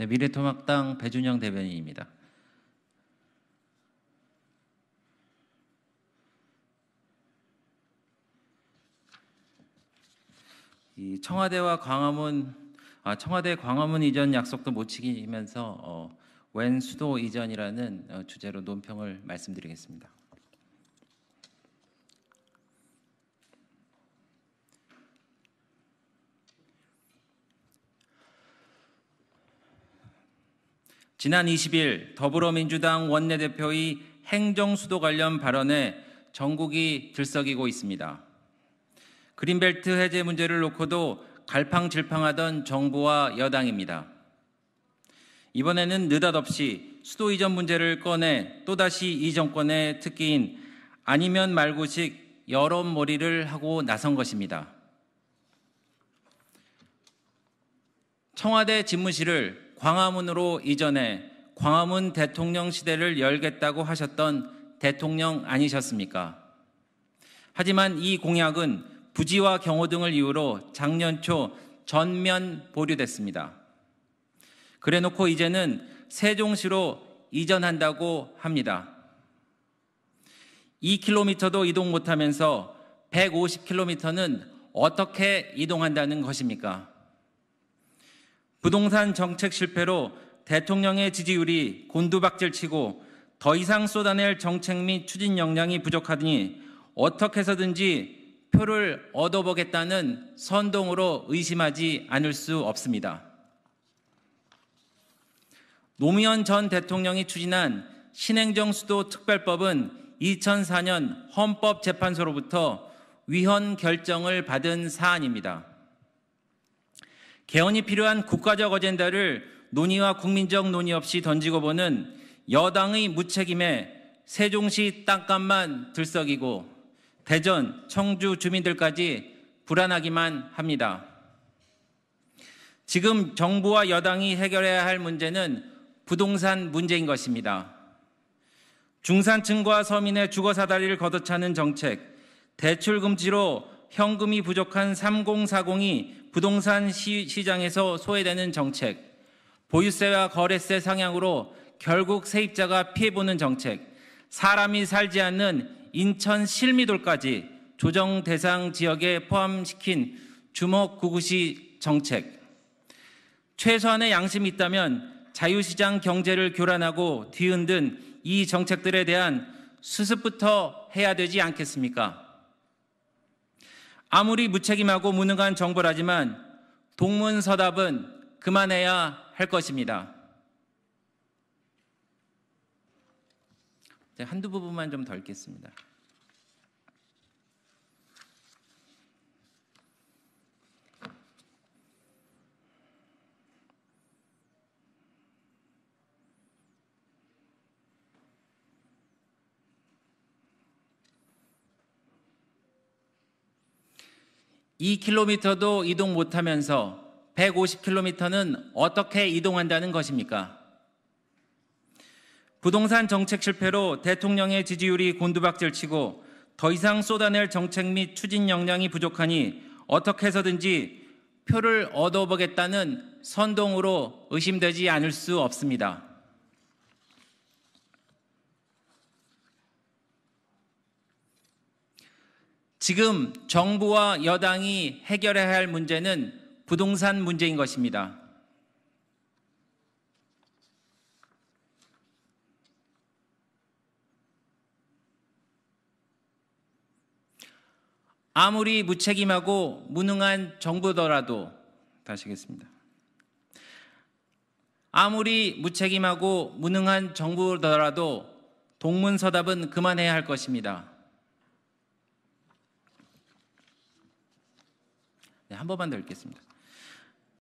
네, 미래통합당 배준영 대변인입니다. 이 청와대와 광화문 아, 청와대 광화문 이전 약속도 못 지키면서 어, 웬 수도 이전이라는 어, 주제로 논평을 말씀드리겠습니다. 지난 20일 더불어민주당 원내대표의 행정수도 관련 발언에 전국이 들썩이고 있습니다. 그린벨트 해제 문제를 놓고도 갈팡질팡하던 정부와 여당입니다. 이번에는 느닷없이 수도 이전 문제를 꺼내 또다시 이 정권의 특기인 아니면 말고식 여론몰이를 하고 나선 것입니다. 청와대 집무실을 광화문으로 이전해 광화문 대통령 시대를 열겠다고 하셨던 대통령 아니셨습니까? 하지만 이 공약은 부지와 경호 등을 이유로 작년 초 전면 보류됐습니다. 그래놓고 이제는 세종시로 이전한다고 합니다. 2km도 이동 못하면서 150km는 어떻게 이동한다는 것입니까? 부동산 정책 실패로 대통령의 지지율이 곤두박질치고 더 이상 쏟아낼 정책 및 추진 역량이 부족하니 더 어떻게 해서든지 표를 얻어보겠다는 선동으로 의심하지 않을 수 없습니다. 노무현 전 대통령이 추진한 신행정 수도 특별법은 2004년 헌법재판소로부터 위헌 결정을 받은 사안입니다. 개헌이 필요한 국가적 어젠다를 논의와 국민적 논의 없이 던지고 보는 여당의 무책임에 세종시 땅값만 들썩이고 대전, 청주 주민들까지 불안하기만 합니다. 지금 정부와 여당이 해결해야 할 문제는 부동산 문제인 것입니다. 중산층과 서민의 주거 사다리를 걷어차는 정책, 대출 금지로 현금이 부족한 3040이 부동산 시, 장에서 소외되는 정책, 보유세와 거래세 상향으로 결국 세입자가 피해보는 정책, 사람이 살지 않는 인천 실미돌까지 조정 대상 지역에 포함시킨 주먹구구시 정책, 최소한의 양심이 있다면 자유시장 경제를 교란하고 뒤흔든 이 정책들에 대한 수습부터 해야 되지 않겠습니까? 아무리 무책임하고 무능한 정부라지만 동문서답은 그만해야 할 것입니다. 한두 부분만 좀더 읽겠습니다. 2km도 이동 못하면서 150km는 어떻게 이동한다는 것입니까? 부동산 정책 실패로 대통령의 지지율이 곤두박질 치고 더 이상 쏟아낼 정책 및 추진 역량이 부족하니 어떻게 해서든지 표를 얻어보겠다는 선동으로 의심되지 않을 수 없습니다. 지금 정부와 여당이 해결해야 할 문제는 부동산 문제인 것입니다. 아무리 무책임하고 무능한 정부더라도 다시 하겠습니다. 아무리 무책임하고 무능한 정부더라도 동문서답은 그만해야 할 것입니다. 한 번만 더 읽겠습니다.